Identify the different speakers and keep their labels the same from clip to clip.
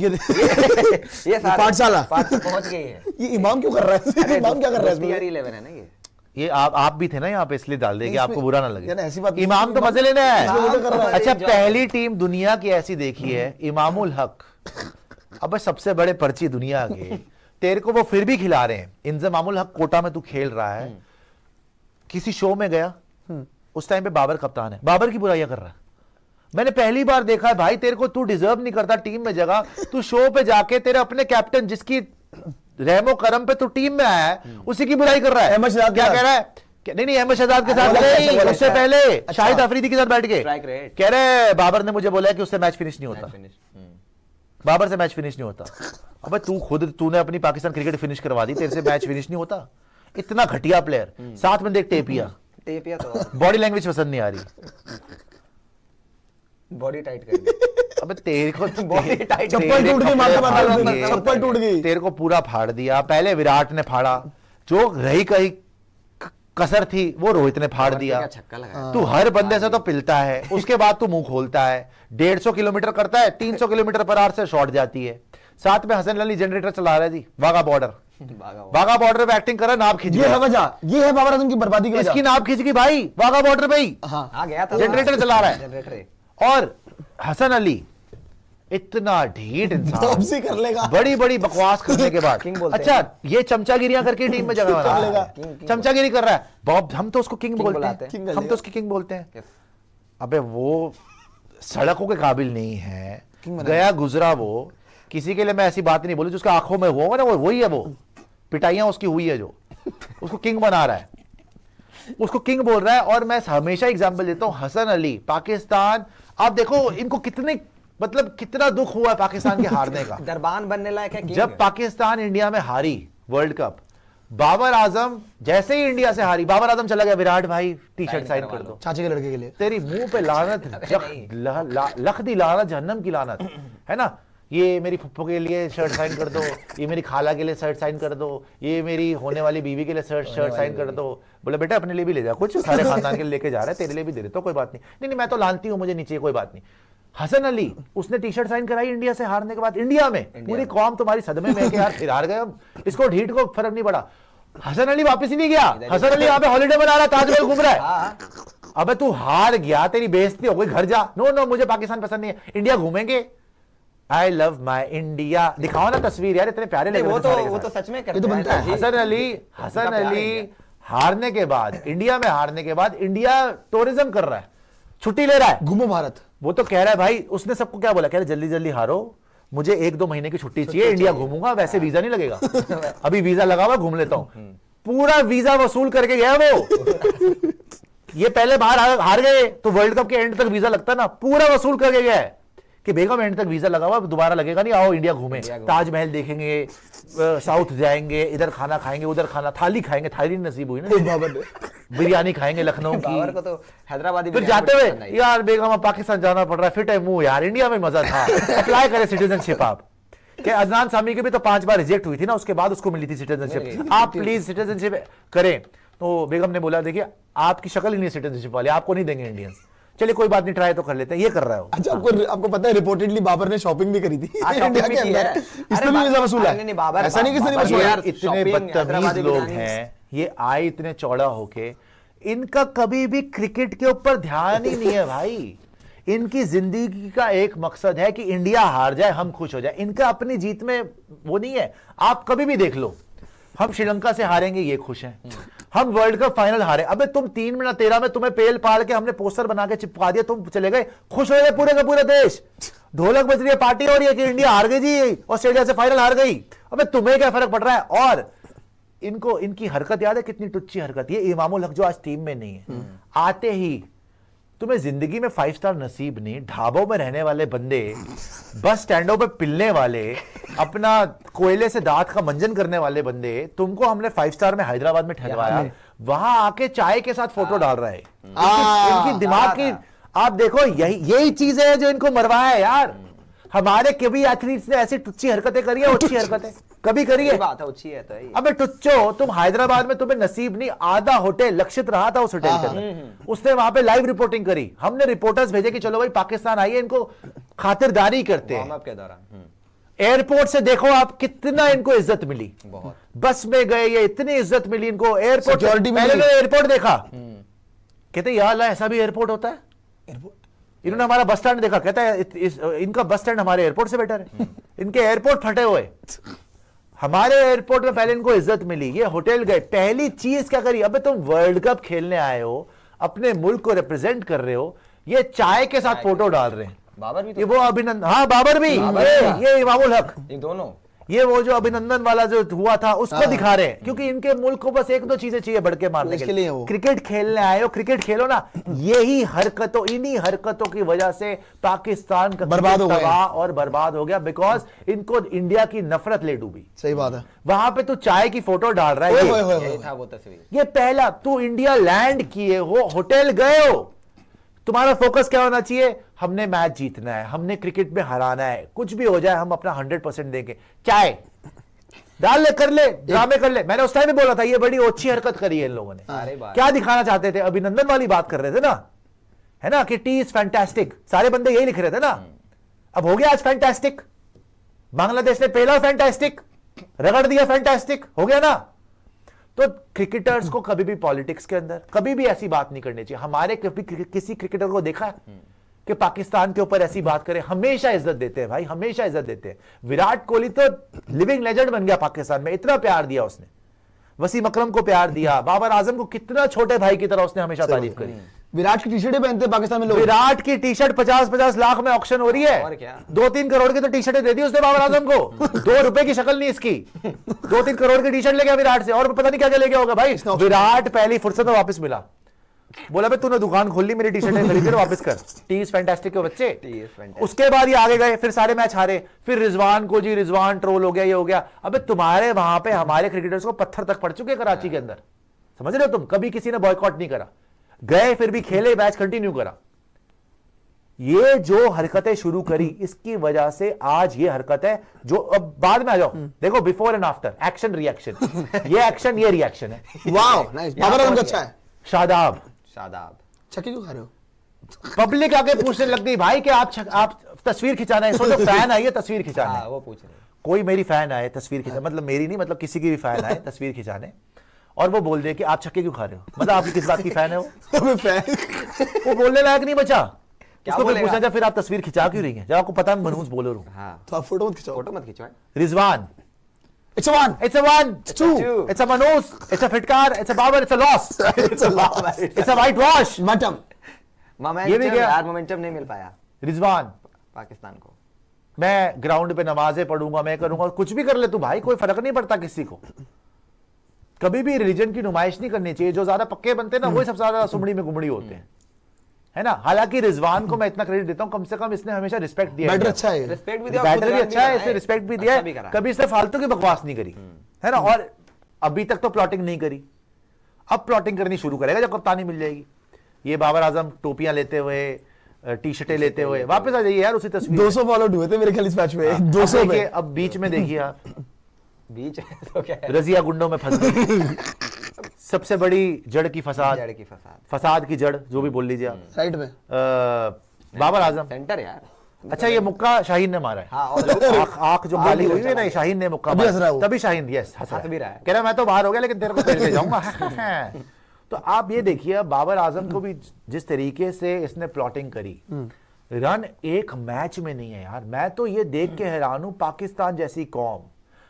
Speaker 1: ये ये पाठशाला तो पहुंच ये इमाम क्यों कर रहा है इमाम क्या कर रहा है है ना ये आप आप भी थे ना यहाँ पे इसलिए डाल देंगे आपको बुरा ना लगे ऐसी बात इमाम तो मजे लेना है अच्छा पहली टीम दुनिया की ऐसी देखी है इमामुल हक अब सबसे बड़े पर्ची दुनिया के तेरे को वो फिर भी खिला रहे हैं इंजमामुल हक कोटा में तू खेल रहा है हम्म। किसी शो में गया हम्म। उस टाइम पे बाबर कप्तान है बाबर की बुराइयां कर रहा है मैंने पहली बार देखा है भाई तेरे को तू डिजर्व नहीं करता टीम में जगह तू शो पे जाके तेरे अपने कैप्टन जिसकी रेमो करम पे तू टीम में आया है उसी की बुराई कर रहा है अहमद क्या कह रहा है नहीं नहीं अहमद शहजाद के साथ उससे पहले अच्छा। शाहिद अफरीदी के साथ बैठ गए कह रहे बाबर ने मुझे बोला कि उससे मैच फिनिश नहीं होता हम्म। बाबर से मैच फिनिश नहीं होता अबे तू खुद तूने अपनी पाकिस्तान क्रिकेट फिनिश करवा दी तेरे से मैच फिनिश नहीं होता इतना घटिया प्लेयर हम्म। साथ में देख टेपिया टेपिया तो बॉडी लैंग्वेज पसंद नहीं आ रही बॉडी टाइट कर अबे तेरे को बॉडी टाइट चप्पल टूट गई मारते मारते चप्पल टूट गई तेरे को पूरा फाड़ दिया पहले विराट ने फाड़ा जो रही कही कसर थी वो रोहित ने फाड़ दिया छक्का लगा तू हर बंदे से तो पिलता है उसके बाद तू मुंह खोलता है डेढ़ सौ किलोमीटर करता है तीन सौ किलोमीटर पर आर से शॉट जाती है साथ में हसन अली जनरेटर चला रहा है जी वाघा बॉर्डर वाघा बॉर्डर पे एक्टिंग कर रहा खींच ये है वजह ये है बाबर आजम की बर्बादी की इसकी नाप खींच गई भाई वाघा बॉर्डर पे ही हाँ, आ गया था जनरेटर चला रहा है जनरेटर और हसन अली इतना ढीठ इंसान कर लेगा बड़ी बड़ी बकवास करने के बाद अच्छा ये चमचागिरियां करके टीम में जगह बना लेगा चमचागिरी कर रहा है बॉब हम तो उसको किंग, किंग बोलते हैं हम तो उसकी किंग बोलते हैं अबे वो सड़कों के काबिल नहीं है गया गुजरा वो किसी के लिए मैं ऐसी बात नहीं बोली जो उसके आंखों में हुआ ना वो वही है वो पिटाइयां उसकी हुई है जो उसको किंग बना रहा है उसको किंग बोल रहा है और मैं हमेशा एग्जाम्पल देता हूं हसन अली पाकिस्तान आप देखो इनको कितने मतलब कितना दुख हुआ पाकिस्तान के हारने का दरबान बनने लायक है जब पाकिस्तान इंडिया में हारी वर्ल्ड कप बाबर आजम जैसे ही इंडिया से हारी बाबर आजम चला गया विराट भाई टी शर्ट साइन कर दो चाचे के लड़के के लिए तेरी मुंह पे लानत लख दी लानत जहन्नम की लानत है ना ये मेरी पप्पू के लिए शर्ट साइन कर दो ये मेरी खाला के लिए शर्ट साइन कर दो ये मेरी होने वाली बीवी के लिए शर्ट शर्ट साइन कर दो बोले बेटा अपने लिए भी ले जा कुछ सारे खानदान के लिए लेके जा रहे हैं तेरे लिए भी दे देता तो कोई बात नहीं नहीं मैं तो लानती हूँ मुझे नीचे कोई बात नहीं हसन अली उसने टी शर्ट साइन कराई इंडिया से हारने के बाद इंडिया में पूरी कौम तुम्हारी सदमे में यार फिर हार गए इसको ढीट को फर्क नहीं पड़ा हसन अली वापस ही नहीं गया हसन अली यहाँ पे हॉलीडे बना रहा ताजमहल घूम रहा है हाँ। अबे तू हार गया तेरी बेइज्जती हो गई घर जा नो नो मुझे पाकिस्तान पसंद नहीं है इंडिया घूमेंगे आई लव माई इंडिया दिखाओ ना तस्वीर यार इतने प्यारे लगे तो- वो तो वो तो सच में तो करते तो बनता है हसन अली हसन अली हारने के बाद इंडिया में हारने के बाद इंडिया टूरिज्म कर रहा है छुट्टी ले रहा है घूमो भारत वो तो कह रहा है भाई उसने सबको क्या बोला कह है जल्दी जल्दी हारो मुझे एक दो महीने की छुट्टी चाहिए इंडिया घूमूंगा वैसे वीजा हाँ। नहीं लगेगा अभी वीजा लगा हुआ घूम लेता हूँ हम्म। पूरा वीजा वसूल करके गया वो ये पहले बाहर हार गए तो वर्ल्ड कप के एंड तक वीजा लगता ना पूरा वसूल करके गया है कि बेगम एंड तक वीज़ा लगा हुआ दोबारा लगेगा नहीं आओ इंडिया घूमे ताजमहल देखेंगे साउथ जाएंगे इधर खाना खाएंगे उधर खाना थाली खाएंगे थाली नसीब हुई ना बिरयानी खाएंगे लखनऊ की तो हैदराबादी फिर जाते हुए यार बेगम पाकिस्तान जाना पड़ रहा है फिट है मुंह यार इंडिया में मजा था अप्लाई करें सिटीजनशिप आप क्या अदनान सामी की भी तो पांच बार रिजेक्ट हुई थी ना उसके बाद उसको मिली थी सिटीजनशिप आप प्लीज सिटीजनशिप करें तो बेगम ने बोला देखिए आपकी शक्ल ही नहीं सिटीजनशिप वाली आपको नहीं देंगे इंडियंस चलिए कोई बात नहीं ट्राई तो कर लेते हैं ये कर रहा है अच्छा आपको आपको पता है रिपोर्टेडली बाबर ने शॉपिंग भी करी थी इंडिया हाँ, के अंदर इसने ऐसा नहीं किसने इतने बदतमीज लोग हैं ये आए इतने चौड़ा होके इनका कभी भी क्रिकेट के ऊपर ध्यान ही नहीं है भाई इनकी जिंदगी का एक मकसद है कि इंडिया हार जाए हम खुश हो जाए इनका अपनी जीत में वो नहीं है आप कभी भी देख लो हम श्रीलंका से हारेंगे ये खुश हैं हम वर्ल्ड कप फाइनल हारे अबे तुम तीन मिनट तेरह में तुम्हें पेल पाल के हमने पोस्टर बना के चिपका दिया तुम चले गए खुश हो गए पूरे का पूरा देश ढोलक बज रही है पार्टी हो रही है कि इंडिया हार गई जी ऑस्ट्रेलिया से फाइनल हार गई अबे तुम्हें क्या फर्क पड़ रहा है और इनको इनकी हरकत याद है कितनी टुच्ची हरकत ये इमामुल हक जो आज टीम में नहीं है आते ही तुम्हें जिंदगी में फाइव स्टार नसीब नहीं ढाबों में रहने वाले बंदे बस स्टैंडों पर पिलने वाले अपना कोयले से दांत का मंजन करने वाले बंदे तुमको हमने फाइव स्टार में हैदराबाद में ठहरवाया वहां आके चाय के साथ फोटो हाँ। डाल रहे हम्म। इनकी हाँ, हाँ, दिमाग की आप देखो यही यही चीज है जो इनको मरवाया है यार हम्म। हमारे कभी एथलीट्स ने ऐसी टुच्ची हरकतें करी है उच्ची हरकतें कभी करी है बात है उच्ची है तो अबे टुच्चो तुम हैदराबाद में तुम्हें नसीब नहीं आधा होटल लक्षित रहा था उस होटल के अंदर हम्म, उसने वहां पे लाइव रिपोर्टिंग करी हमने रिपोर्टर्स भेजे कि चलो भाई पाकिस्तान आइए इनको खातिरदारी करते हैं के दौरान एयरपोर्ट से देखो आप कितना इनको इज्जत मिली बस में गए ये इतनी इज्जत मिली इनको एयरपोर्ट पहले तो एयरपोर्ट देखा हम्म। कहते यार ऐसा भी एयरपोर्ट होता है एयरपोर्ट इन्होंने हमारा बस स्टैंड देखा कहता है इनका बस स्टैंड हमारे एयरपोर्ट से बेटर है हम्म। इनके एयरपोर्ट फटे हुए हमारे एयरपोर्ट में पहले इनको इज्जत मिली ये होटल गए पहली चीज क्या करी अबे तुम वर्ल्ड कप खेलने आए हो अपने मुल्क को रिप्रेजेंट कर रहे हो ये चाय के साथ फोटो डाल रहे हैं बाबर भी तो ये वो अभिनंदन हाँ बाबर भी ये हाँ। ये इमामुल हक ये दोनों ये वो जो अभिनंदन वाला जो हुआ था उसको हाँ। दिखा रहे हैं क्योंकि इनके मुल्क को बस एक दो चीजें चाहिए भड़के मारने के लिए क्रिकेट खेलने आए हो क्रिकेट खेलो ना यही हरकतों इन्हीं हरकतों की वजह से पाकिस्तान का बर्बाद हो गया और बर्बाद हो गया बिकॉज इनको इंडिया की नफरत ले डूबी सही बात है वहां पे तू तो चाय की फोटो डाल रहा है ये पहला तू इंडिया लैंड किए हो होटल गए हो तुम्हारा फोकस क्या होना चाहिए हमने मैच जीतना है हमने क्रिकेट में हराना है कुछ भी हो जाए हम अपना हंड्रेड परसेंट देंगे चाहे डाल ले कर ले ड्रामे कर ले मैंने उस टाइम भी बोला था ये बड़ी ओछी हरकत करी है इन लोगों ने क्या दिखाना चाहते थे अभिनंदन वाली बात कर रहे थे ना है ना कि टी इज फैंटेस्टिक सारे बंदे यही लिख रहे थे ना हम्म। अब हो गया आज फैंटेस्टिक बांग्लादेश ने पहला फैंटेस्टिक रगड़ दिया फैंटेस्टिक हो गया ना तो क्रिकेटर्स को कभी भी पॉलिटिक्स के अंदर कभी भी ऐसी बात नहीं करनी चाहिए हमारे कभी किसी क्रिकेटर को देखा है हम्म। कि पाकिस्तान के ऊपर ऐसी बात करें हमेशा इज्जत देते हैं भाई हमेशा इज्जत देते हैं विराट कोहली तो लिविंग लेजेंड बन गया पाकिस्तान में इतना प्यार दिया उसने वसीम अकरम को प्यार दिया बाबर आजम को कितना छोटे भाई की तरह उसने हमेशा तारीफ करी हम्म। विराट की टी शर्ट पहनते पाकिस्तान में लोग विराट की टी शर्ट पचास पचास लाख में ऑप्शन हो रही है और क्या दो तीन करोड़ की तो टी शर्ट दे दी उसने बाबर आजम को दो रुपए की शक्ल नहीं इसकी दो तीन करोड़ की टी शर्ट ले गया विराट से और पता नहीं क्या क्या ले गया होगा भाई विराट पहली फुर्सत में वापस मिला बोला भाई तूने दुकान खोल ली मेरी टी खरीद कर वापस कर टी इज फैंटास्टिक के बच्चे उसके बाद ये आगे गए फिर सारे मैच हारे फिर रिजवान को जी रिजवान ट्रोल हो गया ये हो गया अबे तुम्हारे वहां पे हमारे क्रिकेटर्स को पत्थर तक पड़ चुके कराची के अंदर समझ रहे हो तुम कभी किसी ने बॉयकॉट नहीं करा गए फिर भी खेले मैच कंटिन्यू करा ये जो हरकतें शुरू करी हम्म। इसकी वजह से आज ये हरकत है जो अब बाद में आ जाओ हम्म। देखो before and after action reaction ये एक्शन ये रिएक्शन है वाओ नाइस अच्छा है शादाब शादाब छक्के क्यों खा रहे हो पब्लिक आगे पूछने लग गई भाई कि आप चक, आप तस्वीर खिंचाना है सोचो तो फैन आई है तस्वीर खिंचाना है हाँ, वो पूछ रहे कोई मेरी फैन आए तस्वीर खिंचा मतलब मेरी नहीं मतलब किसी की भी फैन आए तस्वीर खिंचाने और वो बोल दे कि आप छक्के क्यों खा रहे हो मतलब आप किस बात की फैन है वो फैन वो बोलने लायक नहीं बचा उसको फिर पूछना फिर आप तस्वीर खिंचा क्यों रही हैं जब आपको पता है मनहूस बोलर हूँ तो आप फोटो मत खिंचाओ फोटो मत खिंचवाएं रिजवान It's यार मोमेंटम नहीं मिल पाया रिजवान पाकिस्तान को मैं ग्राउंड पे नमाजें पढ़ूंगा मैं करूंगा कुछ भी कर ले तू भाई कोई फर्क नहीं पड़ता किसी को कभी भी रिलीजन की नुमाइश नहीं करनी चाहिए जो ज्यादा पक्के बनते हैं ना वही हम्म। सबसे ज्यादा सुमड़ी में गुमड़ी होते हैं है ना हालांकि रिजवान को मैं इतना क्रेडिट देता हूँ कम से कम इसने हमेशा रिस्पेक्ट दिया बैटर अच्छा है रिस्पेक्ट भी दिया बैटर अच्छा भी अच्छा है इसने रिस्पेक्ट भी दिया कभी इसने फालतू की बकवास नहीं करी हम्म। है ना और अभी तक तो प्लॉटिंग नहीं करी अब प्लॉटिंग करनी शुरू करेगा जब कप्तानी मिल जाएगी ये बाबर आजम टोपियां लेते हुए टी शर्टें लेते हुए वापस आ जाइए यार उसी तस्वीर दो सौ फॉलोड हुए थे मेरे ख्याल इस मैच में हाँ। दो सौ अब बीच में देखिए आप बीच है तो क्या है? रजिया गुंडों में फंस गई सबसे बड़ी जड़ की फसाद जड़ की फसाद फसाद की जड़ जो भी बोल लीजिए आप हम्म। साइड में बाबर आजम सेंटर यार अच्छा ये मुक्का शाहीन ने मारा है हाँ, आंख जो हाँ, हुई है ना शाहीन ने मुक्का तभी शाहीन यस हंस रहा है कह रहा मैं तो बाहर हो गया लेकिन तेरे को तो ले जाऊंगा तो आप ये देखिए बाबर आजम को भी जिस तरीके से इसने प्लॉटिंग करी हम्म। रन एक मैच में नहीं है यार मैं तो ये देख के हैरान हूं पाकिस्तान जैसी कौम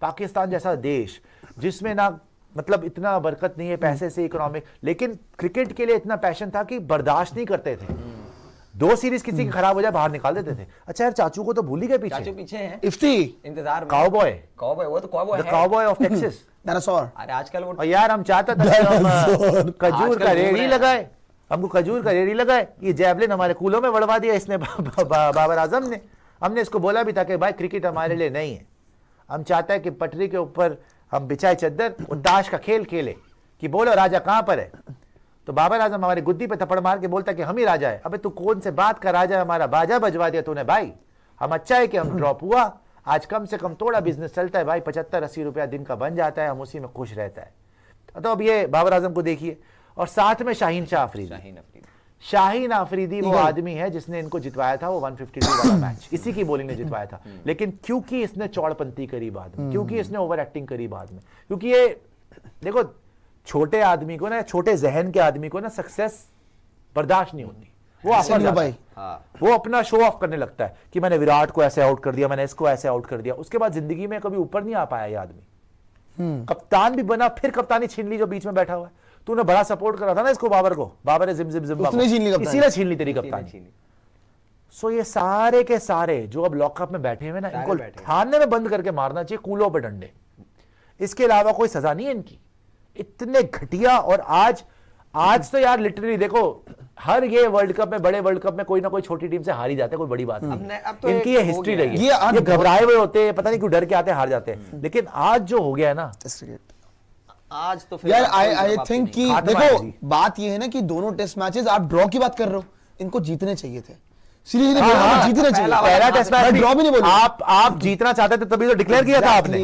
Speaker 1: पाकिस्तान जैसा देश जिसमें ना मतलब इतना बरकत नहीं है पैसे से इकोनॉमिक लेकिन क्रिकेट के लिए इतना पैशन था कि बर्दाश्त नहीं करते थे हम्म। दो सीरीज किसी की हम्म। खराब हो जाए बाहर निकाल देते थे अच्छा यार चाचू को तो भूल ही गए पीछे चाचू पीछे हैं इफ्ती इंतजार काउबॉय काउबॉय वो तो काउबॉय है काउबॉय ऑफ टेक्सास डायनासोर अरे आजकल वो यार हम चाहते थे खजूर का रेड़ी लगाए हमको खजूर का रेड़ी लगाए ये जैवलिन हमारे कूलों में बढ़वा दिया इसने बाबर आजम ने हमने इसको बोला भी था कि भाई क्रिकेट हमारे लिए नहीं है हम चाहते हैं कि पटरी के ऊपर हम बिछाए चद्दर और का खेल खेले कि बोलो राजा कहाँ पर है तो बाबर आजम हमारी गुद्दी पे थप्पड़ मार के बोलता कि हम ही राजा है अबे तू कौन से बात का राजा है हमारा बाजा बजवा दिया तूने भाई हम अच्छा है कि हम ड्रॉप हुआ आज कम से कम थोड़ा बिजनेस चलता है भाई पचहत्तर अस्सी रुपया दिन का बन जाता है हम उसी में खुश रहता है तो अब ये बाबर आजम को देखिए और साथ में शाहीन शाह आफरीदी शाहीन आफरीदी वो आदमी है जिसने इनको जितवाया था वो 152 वाला मैच इसी की बोलिंग ने जितवाया था हम्म। लेकिन क्योंकि इसने चौड़पंती करी बाद में हम्म। क्योंकि इसने ओवर एक्टिंग करी बाद में क्योंकि ये देखो छोटे आदमी को ना छोटे जहन के आदमी को ना सक्सेस बर्दाश्त नहीं होती वो नहीं भाई हाँ। वो अपना शो ऑफ करने लगता है कि मैंने विराट को ऐसे आउट कर दिया मैंने इसको ऐसे आउट कर दिया उसके बाद जिंदगी में कभी ऊपर नहीं आ पाया ये आदमी हम्म। कप्तान भी बना फिर कप्तानी छीन ली जो बीच में बैठा हुआ है तूने बड़ा सपोर्ट करा था ना इसको बाबर को बाबर जिम जिम जिम उसने छीन ली ने छीन ली तेरी कप्तानी सो ये सारे के सारे जो अब लॉकअप में बैठे हुए ना इनको थाने में बंद करके मारना चाहिए कूलों पर डंडे इसके अलावा कोई सजा नहीं है इनकी इतने घटिया और आज आज तो यार लिटरली देखो हर ये वर्ल्ड कप में बड़े वर्ल्ड कप में कोई ना कोई छोटी टीम से हार ही जाते हैं कोई बड़ी बात नहीं अब तो इनकी ये हिस्ट्री रही है ये घबराए हुए होते हैं पता नहीं क्यों डर के आते हार जाते हैं हम्म। लेकिन आज जो हो गया है ना आज तो फिर यार आई आई थिंक कि देखो बात ये है ना कि दोनों टेस्ट मैचेस आप ड्रॉ की बात कर रहे हो इनको जीतने चाहिए थे सीरीज हाँ, हाँ, जीतना चाहिए पहला टेस्ट मैच ड्रॉ भी नहीं बोला आप आप जीतना चाहते थे तभी तो डिक्लेयर किया था आपने